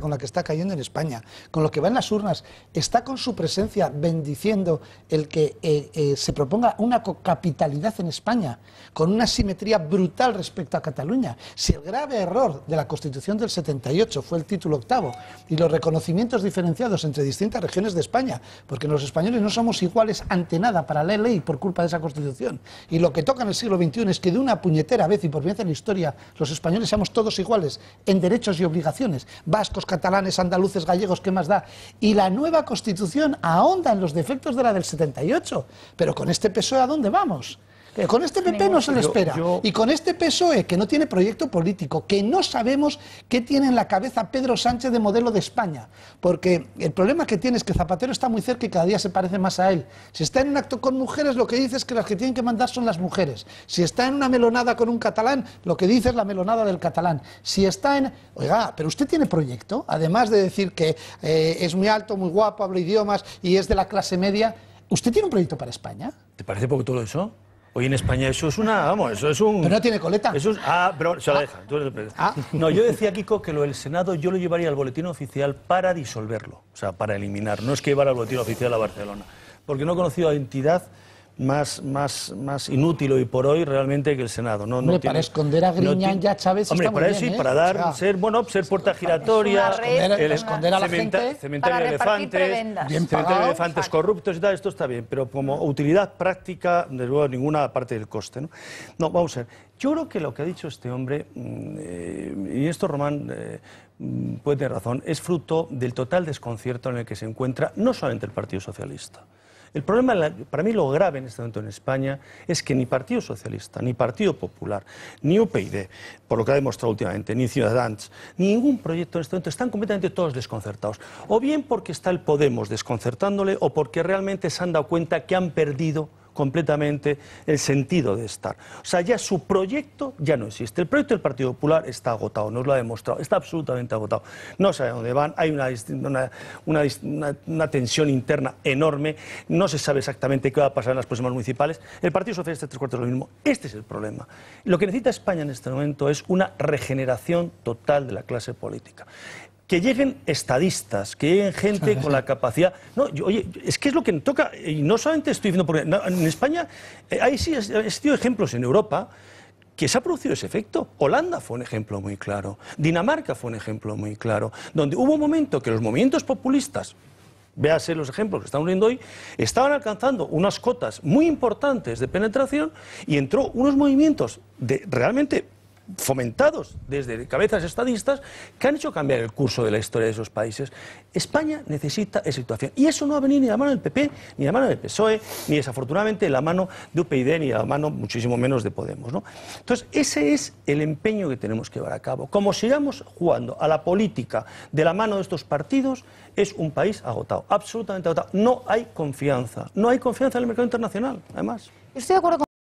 con la que está cayendo en España, con lo que va en las urnas, está con su presencia bendiciendo el que eh, eh, se proponga una capitalidad en España, con una simetría brutal respecto a Cataluña. Si el grave error de la Constitución del 78 fue el título octavo y los reconocimientos diferenciados entre distintas regiones de España, porque los españoles no somos iguales ante nada para la ley por culpa de esa Constitución, y lo que toca en el siglo XXI es que de una puñetera vez y por vez en la historia los españoles seamos todos iguales en derechos y obligaciones, vascos, catalanes, andaluces, gallegos, ¿qué más da? Y la nueva Constitución ahonda en los defectos de la del 78. Pero con este PSOE, ¿a dónde vamos? Eh, con este PP no se le espera. Y con este PSOE, que no tiene proyecto político, que no sabemos qué tiene en la cabeza Pedro Sánchez de modelo de España. Porque el problema que tiene es que Zapatero está muy cerca y cada día se parece más a él. Si está en un acto con mujeres, lo que dice es que las que tienen que mandar son las mujeres. Si está en una melonada con un catalán, lo que dice es la melonada del catalán. Si está en... Oiga, pero usted tiene proyecto, además de decir que eh, es muy alto, muy guapo, habla idiomas y es de la clase media. ¿Usted tiene un proyecto para España? ¿Te parece poco todo eso? Hoy en España eso es una, vamos, eso es un... Pero no tiene coleta. ah, pero se la ah. ah. No, yo decía, Kiko, que lo del Senado yo lo llevaría al boletín oficial para disolverlo, o sea, para eliminar. No es que llevar al boletín oficial a Barcelona, porque no he conocido a entidad más, más, más inútil hoy por hoy realmente que el Senado. No, hombre, para esconder a Griñán ya Chávez hombre, para eso y ¿eh? para dar, ser, bueno, ser puerta giratoria, el, esconder a la gente cementerio de elefantes, cementerio de elefantes corruptos y tal, esto está bien, pero como utilidad práctica, desde luego ninguna parte del coste. ¿no? no, vamos a ver, yo creo que lo que ha dicho este hombre, mm, eh, y esto Román... Eh, mm, puede tener razón, es fruto del total desconcierto en el que se encuentra no solamente el Partido Socialista, el problema, para mí lo grave en este momento en España es que ni Partido Socialista, ni Partido Popular, ni UPyD, por lo que ha demostrado últimamente, ni Ciudadanos, ningún proyecto en este momento están completamente todos desconcertados. O bien porque está el Podemos desconcertándole o porque realmente se han dado cuenta que han perdido completamente el sentido de estar. O sea, ya su proyecto ya no existe. El proyecto del Partido Popular está agotado, nos lo ha demostrado, está absolutamente agotado. No sabe dónde van, hay una, una, tensión interna enorme, no se sabe exactamente qué va a pasar en las próximas municipales. El Partido Socialista tres cuartos lo mismo. Este es el problema. Lo que necesita España en este momento es una regeneración total de la clase política que lleguen estadistas, que lleguen gente con la capacidad. No, oye, es que es lo que toca, y no solamente estoy diciendo, porque en España hay eh, sí han ejemplos en Europa que se ha producido ese efecto. Holanda fue un ejemplo muy claro, Dinamarca fue un ejemplo muy claro, donde hubo un momento que los movimientos populistas, véase los ejemplos que estamos viendo hoy, estaban alcanzando unas cotas muy importantes de penetración y entró unos movimientos de realmente fomentados desde cabezas estadistas que han hecho cambiar el curso de la historia de esos países. España necesita esa situación. Y eso no va a venir ni de la mano del PP, ni de la mano del PSOE, ni desafortunadamente de la mano de UPyD, ni de la mano muchísimo menos de Podemos. ¿no? Entonces, ese es el empeño que tenemos que llevar a cabo. Como sigamos jugando a la política de la mano de estos partidos, es un país agotado, absolutamente agotado. No hay confianza. No hay confianza en el mercado internacional, además. estoy de acuerdo con...